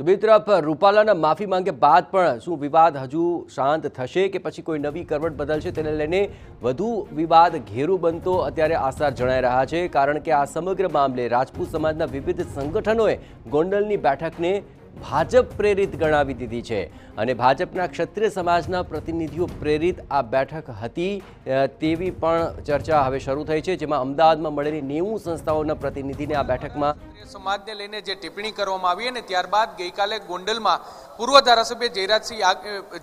તો બે તરફ રૂપાલાના માફી માંગ્યા બાદ પણ શું વિવાદ હજુ શાંત થશે કે પછી કોઈ નવી કરવટ બદલશે તેને લઈને વધુ વિવાદ ઘેરું બનતો અત્યારે આસાર જણાઈ રહ્યા છે કારણ કે આ સમગ્ર મામલે રાજપૂત સમાજના વિવિધ સંગઠનોએ ગોંડલની બેઠકને ભાજપ પ્રેરિત ગણાવી દીધી છે અને ભાજપના ક્ષત્રિય સમાજના પ્રતિનિધિઓ પ્રેરિત આ બેઠક હતી તેવી પણ ચર્ચા હવે શરૂ થઈ છે જેમાં અમદાવાદમાં મળેલી નેવું સંસ્થાઓના પ્રતિનિધિને આ બેઠકમાં સમાજને લઈને જે ટિપ્પણી કરવામાં આવી અને ત્યારબાદ ગઈકાલે ગોંડલમાં પૂર્વ ધારાસભ્ય જયરાજસિંહ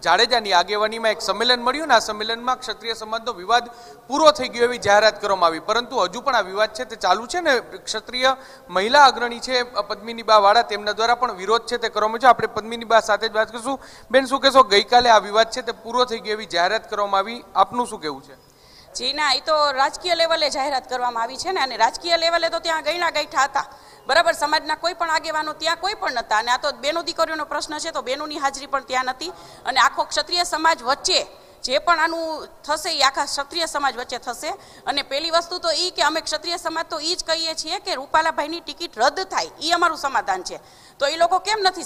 જાડેજાની આગેવાનીમાં એક સંમેલન મળ્યું અને આ સંમેલનમાં ક્ષત્રિય સમાજનો વિવાદ પૂરો થઈ ગયો એવી જાહેરાત કરવામાં આવી પરંતુ હજુ પણ આ વિવાદ છે તે ચાલુ છે ને ક્ષત્રિય મહિલા અગ્રણી છે પદ્મિની બા વાળા તેમના દ્વારા પણ વિરોધ છે છે તે કરવામાં છે આપણે પદ્મિની બા સાથે જ વાત કરીશું બેન શું કહેશો ગઈકાલે આ વિવાદ છે તે પૂરો થઈ ગયો એવી જાહેરાત કરવામાં આવી આપનું શું કહેવું છે જી ના એ તો રાજકીય લેવલે જાહેરાત કરવામાં આવી છે ને અને રાજકીય લેવલે તો ત્યાં ગઈના ગઈઠા હતા બરાબર સમાજના કોઈ પણ આગેવાનો ત્યાં કોઈ પણ નહોતા અને આ તો બેનો દીકરીઓનો પ્રશ્ન છે તો બેનોની હાજરી પણ ત્યાં નથી અને આખો ક્ષત્રિય સમાજ વચ્ચે જે પણ આનું થશે એ આખા ક્ષત્રિય સમાજ વચ્ચે થશે અને પેલી વસ્તુ તો એ કે અમે ક્ષત્રિય સમાજ તો એ જ કહીએ છીએ કે રૂપાલાભાઈની ટિકિટ રદ થાય એ અમારું સમાધાન છે તો એ લોકો કેમ નથી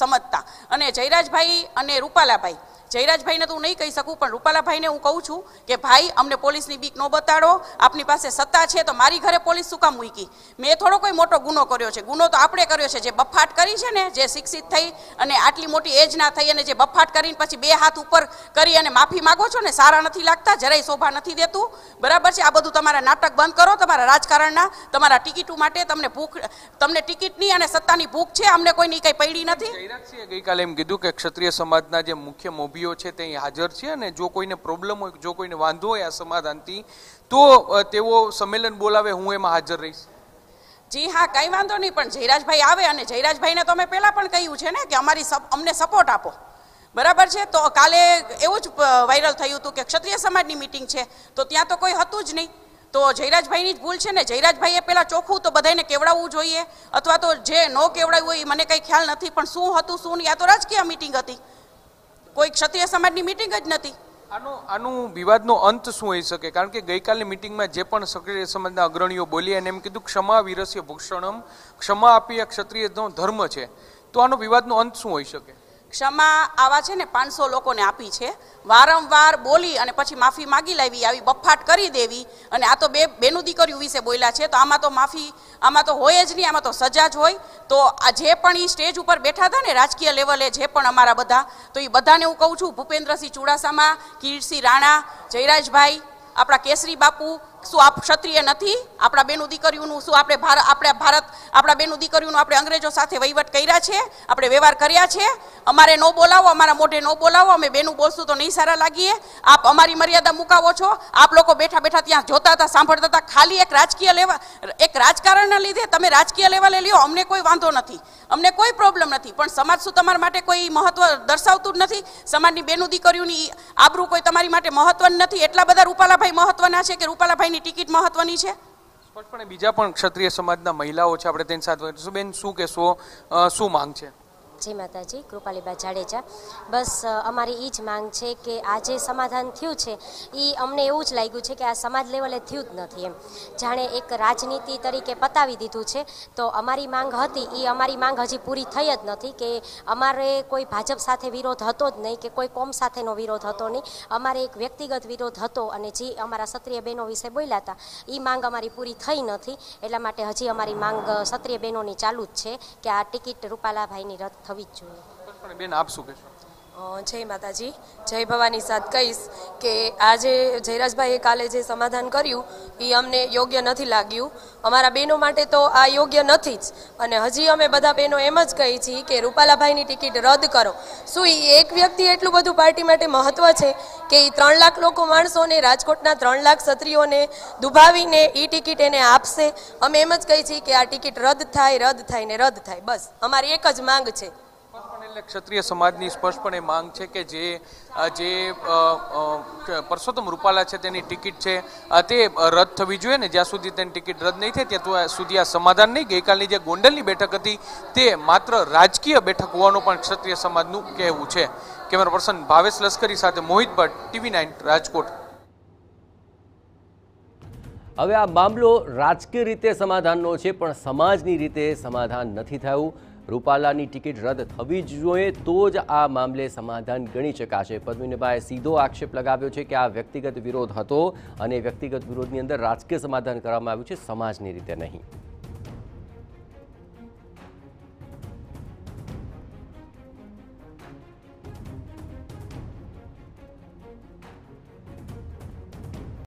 સમજતા અને જયરાજભાઈ અને રૂપાલાભાઈ જયરાજભાઈને તો હું નહીં કહી શકું પણ રૂપાલાભાઈને હું કહું છું કે ભાઈ અમને પોલીસની બીક ન બતાડો આપની પાસે સત્તા છે તો મારી ઘરે પોલીસ શું કામ મૂકી મેં થોડો કોઈ મોટો ગુનો કર્યો છે ગુનો તો આપણે કર્યો છે જે બફાટ કરી છે ને જે શિક્ષિત થઈ અને આટલી મોટી એજ ના થઈ અને જે બફાટ કરીને પછી બે હાથ ઉપર કરી અને માફી માગો છો ને સારા નથી લાગતા જરાય શોભા નથી દેતું બરાબર છે આ બધું તમારા નાટક બંધ કરો તમારા રાજકારણના તમારા ટિકિટો માટે તમને ભૂખ તમને ટિકિટની અને સત્તાની ભૂખ છે અમને કોઈની કંઈ પડી નથી ગઈકાલે એમ કીધું કે ક્ષત્રિય સમાજના જે મુખ્ય મોભી તબીબીઓ છે તે હાજર છે અને જો કોઈને પ્રોબ્લેમ હોય જો કોઈને વાંધો હોય આ સમાધાનથી તો તેઓ સંમેલન બોલાવે હું એમાં હાજર રહીશ જી હા કંઈ વાંધો નહીં પણ જયરાજભાઈ આવે અને જયરાજભાઈને તો અમે પહેલાં પણ કહ્યું છે ને કે અમારી અમને સપોર્ટ આપો બરાબર છે તો કાલે એવું જ વાયરલ થયું હતું કે ક્ષત્રિય સમાજની મિટિંગ છે તો ત્યાં તો કોઈ હતું જ નહીં તો જયરાજભાઈની જ ભૂલ છે ને જયરાજભાઈએ પહેલાં ચોખ્ખું તો બધાને કેવડાવવું જોઈએ અથવા તો જે ન કેવડાવ્યું હોય એ મને કંઈ ખ્યાલ નથી પણ શું હતું શું નહીં આ તો રાજકીય મિટિંગ હતી કોઈ ક્ષત્રિય સમાજની મિટિંગ જ નથી આનો આનું વિવાદનો અંત શું હોઈ શકે કારણ કે ગઈકાલની મિટિંગમાં જે પણ ક્ષત્રિય સમાજના અગ્રણીઓ બોલ્યા અને એમ કીધું ક્ષમા વિરસ્ય ભૂષણમ ક્ષમા આપી આ ક્ષત્રિયનો ધર્મ છે તો આનો વિવાદનો અંત શું હોઈ શકે ક્ષમા આવા છે ને પાંચસો લોકોને આપી છે વારંવાર બોલી અને પછી માફી માગી લાવી આવી બફાટ કરી દેવી અને આ તો બે બેનું દીકરીઓ વિશે બોલ્યા છે તો આમાં તો માફી આમાં તો હોય જ નહીં આમાં તો સજા જ હોય તો આ જે પણ એ સ્ટેજ ઉપર બેઠા હતા ને રાજકીય લેવલે જે પણ અમારા બધા તો એ બધાને હું કહું છું ભૂપેન્દ્રસિંહ ચુડાસામા કિરસિંહ રાણા જયરાજભાઈ આપણા કેસરી બાપુ શું આપ ક્ષત્રિય નથી આપણા બેનું દીકરીઓનું શું આપણે ભારત આપણે ભારત આપણા બેનું દીકરીઓનું આપણે અંગ્રેજો સાથે વહીવટ કર્યા છે આપણે વ્યવહાર કર્યા છે અમારે ન બોલાવો અમારા મોઢે ન બોલાવો અમે બેનું બોલશું તો નહીં સારા લાગીએ આપ અમારી મર્યાદા મુકાવો છો આપ લોકો બેઠા બેઠા ત્યાં જોતા હતા સાંભળતા હતા ખાલી એક રાજકીય લેવા એક રાજકારણના લીધે તમે રાજકીય લેવલે લ્યો અમને કોઈ વાંધો નથી અમને કોઈ પ્રોબ્લેમ નથી પણ સમાજ શું તમારા માટે કોઈ મહત્વ દર્શાવતું જ નથી સમાજની બેનું દીકરીઓની આબરૂ કોઈ તમારી માટે મહત્વનું નથી એટલા બધા રૂપાલાભાઈ મહત્વના છે કે રૂપાલાભાઈની ટિકિટ મહત્વની છે પણ બીજા પણ ક્ષત્રિય સમાજના મહિલાઓ છે આપણે તેની સાથે બેન શું કહેશો શું માંગ છે જય માતાજી કૃપાલીબા જાડેજા બસ અમારી એ જ માંગ છે કે આ જે સમાધાન થયું છે એ અમને એવું જ લાગ્યું છે કે આ સમાજ લેવલે થયું જ નથી એમ જાણે એક રાજનીતિ તરીકે પતાવી દીધું છે તો અમારી માંગ હતી એ અમારી માંગ હજી પૂરી થઈ જ નથી કે અમારે કોઈ ભાજપ સાથે વિરોધ હતો જ નહીં કે કોઈ કોમ સાથેનો વિરોધ હતો નહીં અમારે એક વ્યક્તિગત વિરોધ હતો અને જે અમારા ક્ષત્રિય બહેનો વિશે બોલ્યા હતા એ માંગ અમારી પૂરી થઈ નથી એટલા માટે હજી અમારી માંગ ક્ષત્રિય બહેનોની ચાલુ જ છે કે આ ટિકિટ રૂપાલાભાઈની રદ થવી જ જોઈએ બેન આપ શું કહેશો જય માતાજી જય ભવાની સાથ કહીશ કે આજે જયરાજભાઈએ કાલે જે સમાધાન કર્યું એ અમને યોગ્ય નથી લાગ્યું અમારા બહેનો માટે તો આ યોગ્ય નથી જ અને હજી અમે બધા બહેનો એમ જ કહીએ છીએ કે રૂપાલાભાઈની ટિકિટ રદ કરો શું એ એક વ્યક્તિ એટલું બધું પાર્ટી માટે મહત્વ છે કે એ ત્રણ લાખ લોકો માણસોને રાજકોટના ત્રણ લાખ ક્ષત્રિયોને દુભાવીને એ ટિકિટ એને આપશે અમે એમ જ કહીએ છીએ કે આ ટિકિટ રદ થાય રદ થાય ને રદ થાય બસ અમારી એક જ માંગ છે એટલે ક્ષત્રિય સમાજની સ્પષ્ટપણે માંગ છે કે જે જે પરસોત્તમ રૂપાલા છે તેની ટિકિટ છે તે રદ થવી જોઈએ ને જ્યાં સુધી તેની ટિકિટ રદ નહીં થાય ત્યાં સુધી આ સમાધાન નહીં ગઈકાલની જે ગોંડલની બેઠક હતી તે માત્ર રાજકીય બેઠક હોવાનું પણ ક્ષત્રિય સમાજનું કહેવું છે કેમેરા પર્સન ભાવેશ લશ્કરી સાથે મોહિત ભટ્ટ ટીવી નાઇન રાજકોટ હવે આ મામલો રાજકીય રીતે સમાધાનનો છે પણ સમાજની રીતે સમાધાન નથી થયું રૂપાલાની ટિકિટ રદ થવી જોઈએ તો જ આ મામલે સમાધાન ગણી શકાશે પદ્મિનીભાઈએ સીધો આક્ષેપ લગાવ્યો છે કે આ વ્યક્તિગત વિરોધ હતો અને વ્યક્તિગત વિરોધની અંદર રાજકીય સમાધાન કરવામાં આવ્યું છે સમાજની રીતે નહીં